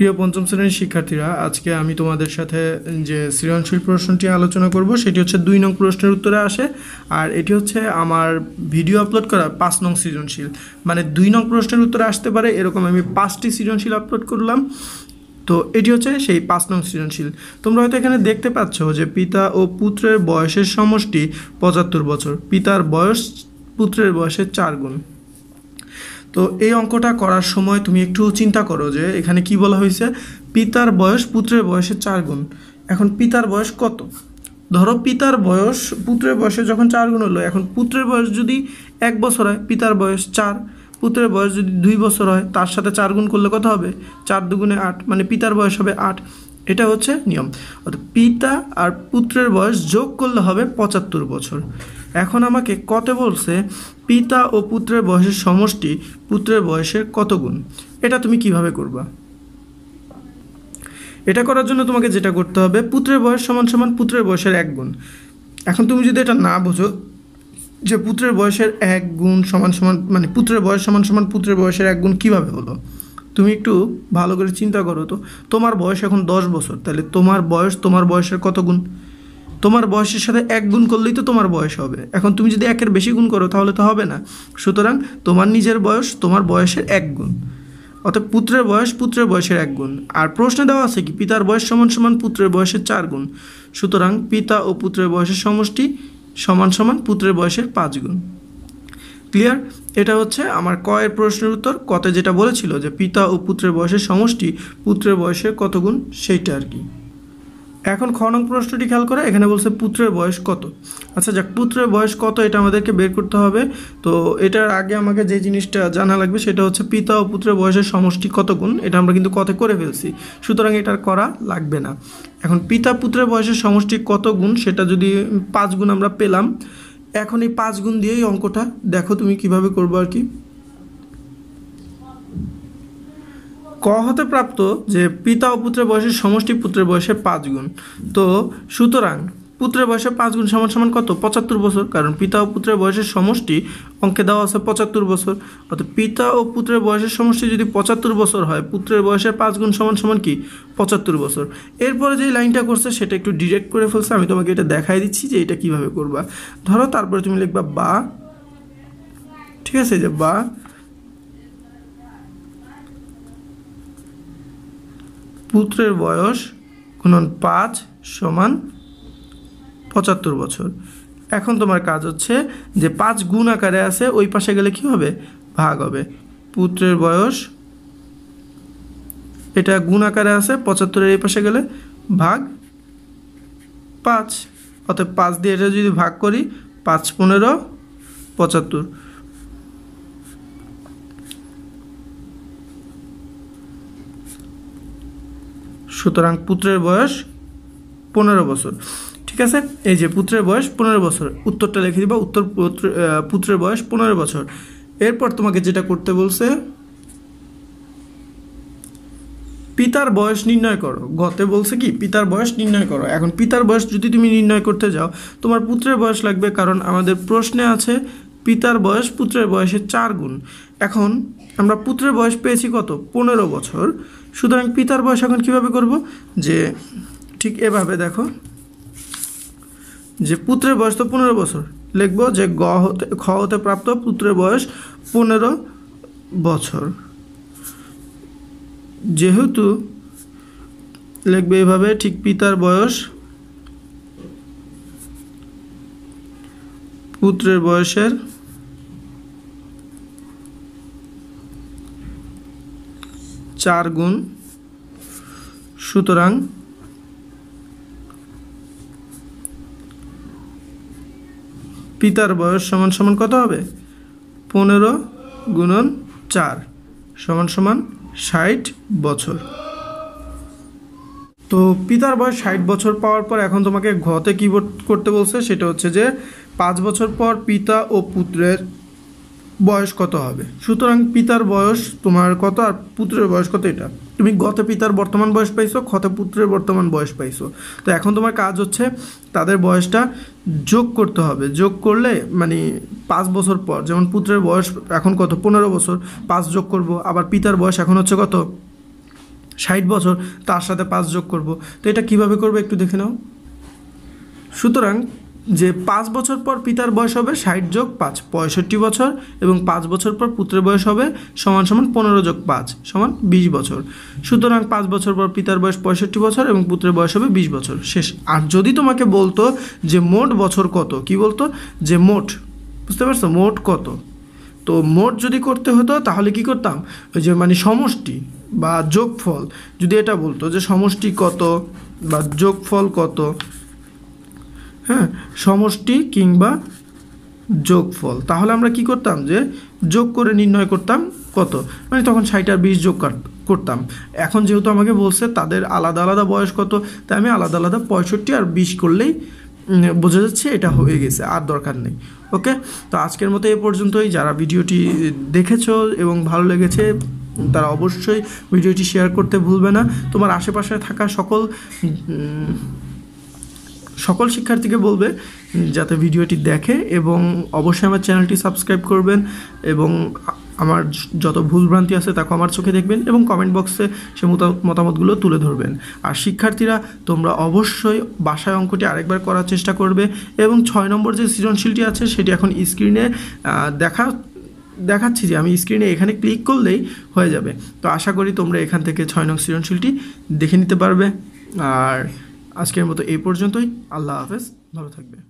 প্রিয় পঞ্চম শ্রেণীর শিক্ষার্থীরা আজকে আমি তোমাদের সাথে যে সৃজনশীল প্রশ্নটি আলোচনা করব সেটি হচ্ছে দুই নং প্রশ্নের উত্তরে আসে আর এটি হচ্ছে আমার ভিডিও আপলোড করা পাঁচ নং সৃজনশীল মানে দুই নং প্রশ্নের উত্তরে আসতে পারে এরকম আমি পাঁচটি সৃজনশীল আপলোড করলাম তো এটি হচ্ছে সেই পাঁচ নং সৃজনশীল তোমরা হয়তো এখানে দেখতে পাচ্ছ যে পিতা ও পুত্রের বয়সের সমষ্টি পঁচাত্তর বছর পিতার বয়স পুত্রের বয়সের চার গুণ তো এই অঙ্কটা করার সময় তুমি একটু চিন্তা করো যে এখানে কি বলা হয়েছে পিতার বয়স পুত্রের বয়সের চার গুণ এখন পিতার বয়স কত ধরো পিতার বয়স পুত্রের বয়সে যখন চার গুণ হলো এখন পুত্রের বয়স যদি এক বছর হয় পিতার বয়স চার পুত্রের বয়স যদি দুই বছর হয় তার সাথে চার গুণ করলে কত হবে চার দুগুণে আট মানে পিতার বয়স হবে আট এটা হচ্ছে নিয়ম অর্থাৎ পিতা আর পুত্রের বয়স যোগ করলে হবে পঁচাত্তর বছর এখন আমাকে কত বলছে পিতা ও পুত্রের বয়সের সমষ্টি পুত্রের বয়সের কত গুণ এটা তুমি কিভাবে করবা এটা করার জন্য তোমাকে যেটা করতে হবে পুত্রের বয়স সমান সমান পুত্রের বয়সের এক গুণ এখন তুমি যদি এটা না বোঝো যে পুত্রের বয়সের এক গুণ সমান সমান মানে পুত্রের বয়স সমান সমান পুত্রের বয়সের এক গুণ কীভাবে হলো তুমি একটু ভালো করে চিন্তা করো তো তোমার বয়স এখন দশ বছর তাহলে তোমার বয়স তোমার বয়সের কত গুণ তোমার বয়সের সাথে এক গুণ করলেই তো তোমার বয়স হবে এখন তুমি যদি একের বেশি গুণ করো তাহলে তো হবে না সুতরাং তোমার নিজের বয়স তোমার বয়সের এক গুণ অর্থাৎ পুত্রের বয়স পুত্রের বয়সের এক গুণ আর প্রশ্নে দেওয়া আছে কি পিতার বয়স সমান সমান পুত্রের বয়সের চার গুণ সুতরাং পিতা ও পুত্রের বয়সের সমষ্টি সমান সমান পুত্রের বয়সের পাঁচ গুণ ক্লিয়ার এটা হচ্ছে আমার কয়ের প্রশ্নের উত্তর কতে যেটা বলেছিল যে পিতা ও পুত্রের বয়সের সমষ্টি পুত্রের বয়সের কত গুণ সেইটা আর কি এখন খনন প্রশ্নটি খেয়াল করে এখানে বলছে পুত্রের বয়স কত আচ্ছা যাক পুত্রের বয়স কত এটা আমাদেরকে বের করতে হবে তো এটার আগে আমাকে যে জিনিসটা জানা লাগবে সেটা হচ্ছে পিতা ও পুত্রের বয়সের সমষ্টি কত গুণ এটা আমরা কিন্তু কত করে ফেলছি সুতরাং এটার করা লাগবে না এখন পিতা পুত্রের বয়সের সমষ্টি কত গুণ সেটা যদি পাঁচ গুণ আমরা পেলাম এখন এই পাঁচ গুণ দিয়েই অঙ্কটা দেখো তুমি কিভাবে করবো আর কি ক হতে প্রাপ্ত যে পিতা ও পুত্রের বয়সের সমষ্টি পুত্রের বয়সে পাঁচ গুণ তো সুতরাং পুত্রের বয়সে পাঁচ গুণ সমান সমান কত পঁচাত্তর বছর কারণ পিতা ও পুত্রের বয়সের সমষ্টি অঙ্কে দেওয়া আছে পঁচাত্তর বছর অর্থাৎ পিতা ও পুত্রের বয়সের সমষ্টি যদি পঁচাত্তর বছর হয় পুত্রের বয়সের পাঁচ গুণ সমান সমান কি পঁচাত্তর বছর এরপরে যে লাইনটা করছে সেটা একটু ডিরেক্ট করে ফেলছে আমি তোমাকে এটা দেখাই দিচ্ছি যে এটা কিভাবে করবা ধরো তারপরে তুমি লিখবা বা ঠিক আছে যে বা পুত্রের বয়স গুণন পাঁচ সমান পঁচাত্তর বছর এখন তোমার কাজ হচ্ছে যে পাঁচ গুণ আকারে আছে ওই পাশে গেলে কি হবে ভাগ হবে পুত্রের বয়স এটা গুণ আকারে আছে পঁচাত্তরের এই পাশে গেলে ভাগ পাঁচ অর্থাৎ পাঁচ দিয়ে এটা যদি ভাগ করি পাঁচ পনেরো পঁচাত্তর সুতরাং পুত্রের বয়স পনেরো বছর ঠিক আছে এই যে পুত্রের বয়স পনেরো বছর উত্তরটা লিখে দিবা উত্তর পুত্রের বয়স পনেরো বছর এরপর তোমাকে যেটা করতে বলছে পিতার বয়স নির্ণয় করো গতে বলছে কি পিতার বয়স নির্ণয় করো এখন পিতার বয়স যদি তুমি নির্ণয় করতে যাও তোমার পুত্রের বয়স লাগবে কারণ আমাদের প্রশ্নে আছে পিতার বয়স পুত্রের বয়সের চার গুণ এখন আমরা পুত্রের বয়স পেয়েছি কত পনেরো বছর সুতরাং পিতার বয়স এখন কীভাবে করব যে ঠিক এভাবে দেখো যে পুত্রের বয়স তো পনেরো বছর লিখবো যে গ হতে খ হতে প্রাপ্ত পুত্রের বয়স পনেরো বছর যেহেতু লিখবে এভাবে ঠিক পিতার বয়স পুত্রের বয়সের চার গুণ সুতরাং পিতার বয়স সমান সমান কত হবে পনেরো গুণন চার সমান সমান ষাট বছর তো পিতার বয়স ষাট বছর পাওয়ার পর এখন তোমাকে ঘতে কী করতে বলছে সেটা হচ্ছে যে পাঁচ বছর পর পিতা ও পুত্রের বয়স কত হবে সুতরাং পিতার বয়স তোমার কত আর পুত্রের বয়স কত এটা তুমি গত পিতার বর্তমান বয়স পাইছো ক্ষত পুত্রের বর্তমান বয়স পাইছো তো এখন তোমার কাজ হচ্ছে তাদের বয়সটা যোগ করতে হবে যোগ করলে মানে পাঁচ বছর পর যেমন পুত্রের বয়স এখন কত পনেরো বছর পাঁচ যোগ করব আবার পিতার বয়স এখন হচ্ছে কত ষাট বছর তার সাথে পাঁচ যোগ করব তো এটা কিভাবে করবে একটু দেখে নাও সুতরাং যে পাঁচ বছর পর পিতার বয়স হবে ষাট যোগ পাঁচ পঁয়ষট্টি বছর এবং পাঁচ বছর পর পুত্রের বয়স হবে সমান সমান পনেরো যোগ পাঁচ সমান বিশ বছর সুতরাং পাঁচ বছর পর পিতার বয়স পঁয়ষট্টি বছর এবং পুত্রের বয়স হবে বিশ বছর শেষ আর যদি তোমাকে বলতো যে মোট বছর কত কি বলতো যে মোট বুঝতে পারছো মোট কত তো মোট যদি করতে হতো তাহলে কি করতাম ওই যে মানে সমষ্টি বা যোগফল যদি এটা বলতো যে সমষ্টি কত বা যোগফল কত হ্যাঁ সমষ্টি কিংবা যোগফল তাহলে আমরা কি করতাম যে যোগ করে নির্ণয় করতাম কত মানে তখন ষাট আর বিশ যোগ করতাম এখন যেহেতু আমাকে বলছে তাদের আলাদা আলাদা বয়স কত তাই আমি আলাদা আলাদা পঁয়ষট্টি আর বিশ করলেই বোঝা যাচ্ছে এটা হয়ে গেছে আর দরকার নেই ওকে তো আজকের মতো এ পর্যন্তই যারা ভিডিওটি দেখেছো এবং ভালো লেগেছে তারা অবশ্যই ভিডিওটি শেয়ার করতে ভুলবে না তোমার আশেপাশে থাকা সকল সকল শিক্ষার্থীকে বলবে যাতে ভিডিওটি দেখে এবং অবশ্যই আমার চ্যানেলটি সাবস্ক্রাইব করবেন এবং আমার যত ভুলভ্রান্তি আছে তাকে আমার চোখে দেখবেন এবং কমেন্ট বক্সে সে মতামতগুলো তুলে ধরবেন আর শিক্ষার্থীরা তোমরা অবশ্যই বাসায় অঙ্কটি আরেকবার করার চেষ্টা করবে এবং ছয় নম্বর যে সৃজনশীলটি আছে সেটি এখন স্ক্রিনে দেখা দেখাচ্ছি যে আমি স্ক্রিনে এখানে ক্লিক করলেই হয়ে যাবে তো আশা করি তোমরা এখান থেকে ছয় নং সৃজনশীলটি দেখে নিতে পারবে আর আজকের মতো এই পর্যন্তই আল্লাহ হাফেজ ভালো থাকবে